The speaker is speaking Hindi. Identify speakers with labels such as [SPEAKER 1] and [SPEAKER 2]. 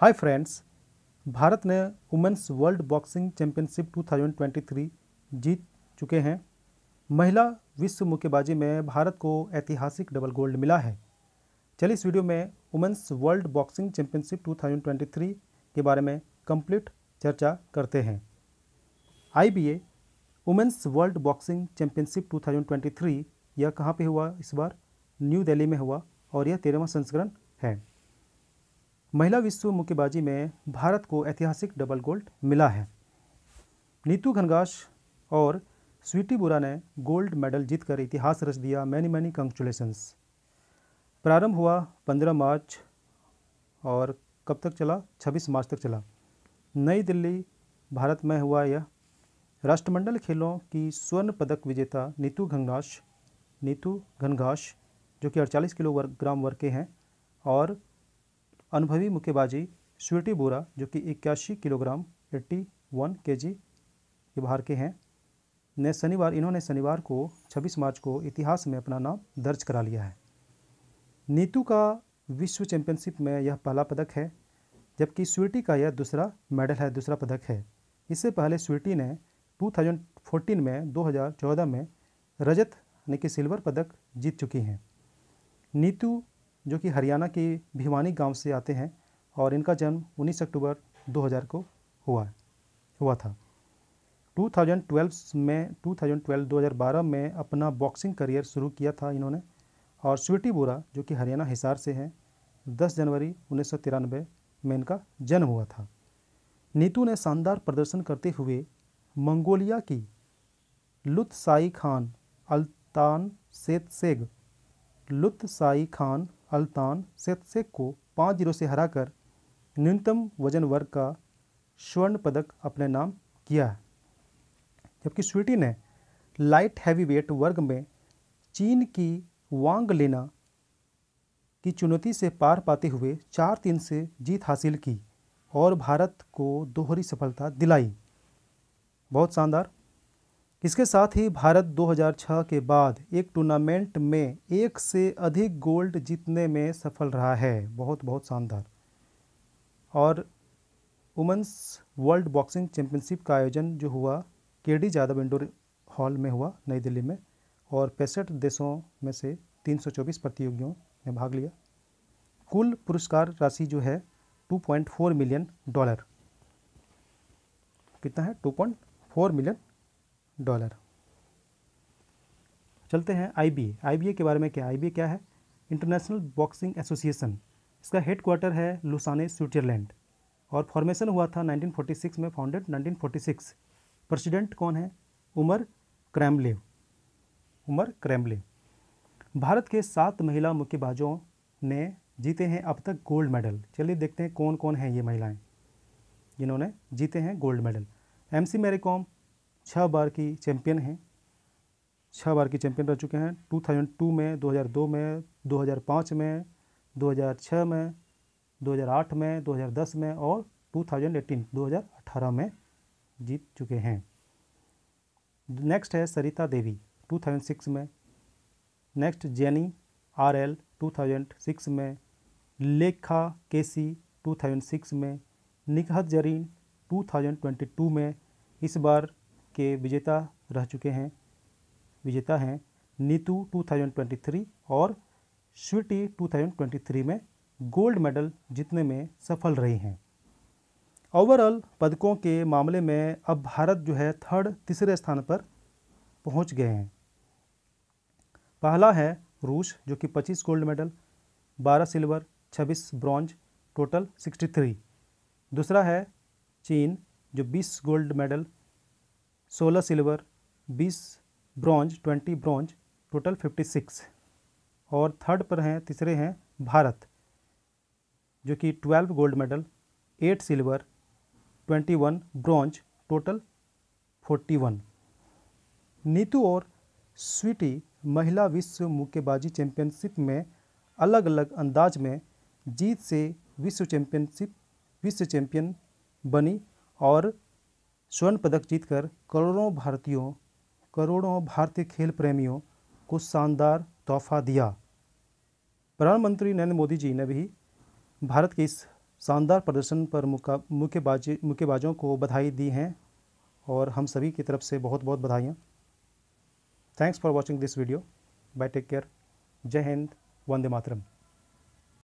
[SPEAKER 1] हाय फ्रेंड्स भारत ने वुमेंस वर्ल्ड बॉक्सिंग चैंपियनशिप 2023 जीत चुके हैं महिला विश्व मुक्केबाजी में भारत को ऐतिहासिक डबल गोल्ड मिला है चलिए इस वीडियो में वुमेंस वर्ल्ड बॉक्सिंग चैंपियनशिप 2023 के बारे में कंप्लीट चर्चा करते हैं IBA women's world boxing championship 2023 यह कहाँ पे हुआ इस बार न्यू दिल्ली में हुआ और यह तेरहवा संस्करण है महिला विश्व मुक्केबाजी में भारत को ऐतिहासिक डबल गोल्ड मिला है नीतू घनगाश और स्वीटी बुरा ने गोल्ड मेडल जीतकर इतिहास रच दिया मैनी मैनी कंग्रेचुलेशंस प्रारंभ हुआ 15 मार्च और कब तक चला 26 मार्च तक चला नई दिल्ली भारत में हुआ यह राष्ट्रमंडल खेलों की स्वर्ण पदक विजेता नीतू घनगाश नीतू घनगाश जो कि 48 किलो वर्ग ग्राम वर्ग के हैं और अनुभवी मुक्केबाजी स्वीटी बोरा जो कि इक्यासी किलोग्राम एट्टी वन के जी के के हैं ने शनिवार इन्होंने शनिवार को 26 मार्च को इतिहास में अपना नाम दर्ज करा लिया है नीतू का विश्व चैंपियनशिप में यह पहला पदक है जबकि स्वीटी का यह दूसरा मेडल है दूसरा पदक है इससे पहले स्वीटी ने 2014 में 2014 में रजत यानी कि सिल्वर पदक जीत चुकी हैं नीतू जो कि हरियाणा के भिवानी गांव से आते हैं और इनका जन्म 19 अक्टूबर 2000 को हुआ हुआ था 2012 में 2012 2012 में अपना बॉक्सिंग करियर शुरू किया था इन्होंने और स्वीटी बोरा जो कि हरियाणा हिसार से हैं 10 जनवरी उन्नीस में इनका जन्म हुआ था नीतू ने शानदार प्रदर्शन करते हुए मंगोलिया की लुत्साई खान अल्तान सेत सेग लुत्साई खान अल्तान सेतसेक को पाँच जीरो से हराकर न्यूनतम वजन वर्ग का स्वर्ण पदक अपने नाम किया है जबकि स्वीटी ने लाइट हैवी वेट वर्ग में चीन की वांग लेना की चुनौती से पार पाते हुए चार तीन से जीत हासिल की और भारत को दोहरी सफलता दिलाई बहुत शानदार इसके साथ ही भारत 2006 के बाद एक टूर्नामेंट में एक से अधिक गोल्ड जीतने में सफल रहा है बहुत बहुत शानदार और वुमेंस वर्ल्ड बॉक्सिंग चैंपियनशिप का आयोजन जो हुआ के डी यादव इंडोर हॉल में हुआ नई दिल्ली में और पैंसठ देशों में से 324 प्रतियोगियों ने भाग लिया कुल पुरस्कार राशि जो है 2.4 मिलियन डॉलर कितना है 2.4 मिलियन डॉलर चलते हैं आई आई के बारे में क्या आई क्या है इंटरनेशनल बॉक्सिंग एसोसिएशन इसका हेड क्वार्टर है लुसाने स्विट्जरलैंड और फॉर्मेशन हुआ था 1946 में फाउंडेड 1946 प्रेसिडेंट कौन है उमर क्रैमलेव उमर क्रैमलेव भारत के सात महिला मुक्केबाजों ने जीते हैं अब तक गोल्ड मेडल चलिए देखते हैं कौन कौन हैं ये महिलाएं जिन्होंने जीते हैं गोल्ड मेडल एमसी कॉम छः बार की चैम्पियन हैं छः बार की चैम्पियन रह चुके हैं 2002 में 2002 में 2005 में 2006 में 2008 में 2010 में और 2018 2018 में जीत चुके हैं नेक्स्ट है सरिता देवी 2006 में नेक्स्ट जेनी आरएल 2006 में लेखा केसी 2006 में निकहत जरीन 2022 में इस बार के विजेता रह चुके हैं विजेता हैं नीतू 2023 और स्वीटी 2023 में गोल्ड मेडल जीतने में सफल रही हैं ओवरऑल पदकों के मामले में अब भारत जो है थर्ड तीसरे स्थान पर पहुंच गए हैं पहला है रूस जो कि 25 gold medal 12 silver 26 bronze total 63 दूसरा है चीन जो 20 गोल्ड मेडल सोलह सिल्वर बीस bronze twenty bronze total fifty six और थर्ड पर हैं तीसरे हैं भारत जो कि twelve gold medal eight silver twenty one bronze total forty one Neetu और स्वीटी महिला विश्व मुक्केबाजी चैंपियनशिप में अलग अलग अंदाज में जीत से विश्व चैंपियनशिप विश्व चैंपियन बनी और स्वर्ण पदक जीतकर करोड़ों भारतीयों करोड़ों भारतीय खेल प्रेमियों को शानदार तोहफा दिया प्रधानमंत्री नरेंद्र मोदी जी ने भी भारत के इस शानदार प्रदर्शन पर मुक्केबाजी मुक्केबाजों को बधाई दी हैं और हम सभी की तरफ से बहुत बहुत बधाइयाँ thanks for watching this video bye take care जय हिंद वंदे मातरम